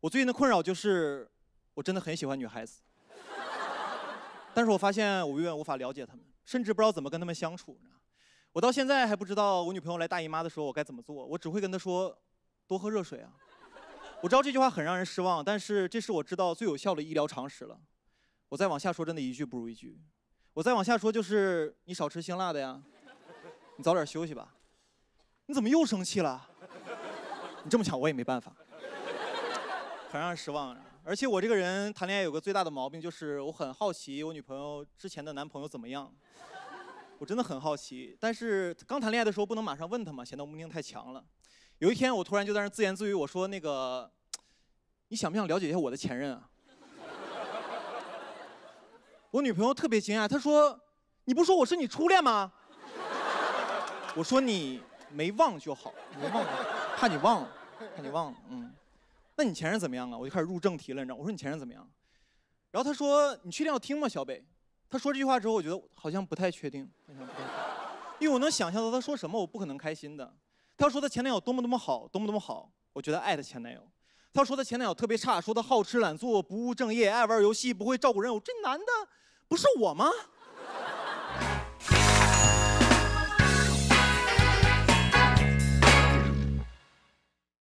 我最近的困扰就是，我真的很喜欢女孩子，但是我发现我永远无法了解她们，甚至不知道怎么跟她们相处。我到现在还不知道我女朋友来大姨妈的时候我该怎么做，我只会跟她说多喝热水啊。我知道这句话很让人失望，但是这是我知道最有效的医疗常识了。我再往下说，真的一句不如一句。我再往下说就是你少吃辛辣的呀，你早点休息吧。你怎么又生气了？你这么巧，我也没办法。很让人失望，而且我这个人谈恋爱有个最大的毛病，就是我很好奇我女朋友之前的男朋友怎么样。我真的很好奇，但是刚谈恋爱的时候不能马上问他嘛，显得目的性太强了。有一天我突然就在那自言自语，我说：“那个，你想不想了解一下我的前任啊？”我女朋友特别惊讶，她说：“你不说我是你初恋吗？”我说：“你没忘就好，没忘，怕你忘了，怕你忘了，嗯。”那你前任怎么样啊？我就开始入正题了，你知道我说你前任怎么样，然后他说你确定要听吗？小北，他说这句话之后，我觉得好像不太确定，因为我能想象到他说什么，我不可能开心的。他说他前男友多么多么好，多么多么好，我觉得爱他前男友；他说他前男友特别差，说他好吃懒做、不务正业、爱玩游戏、不会照顾人，我这男的不是我吗？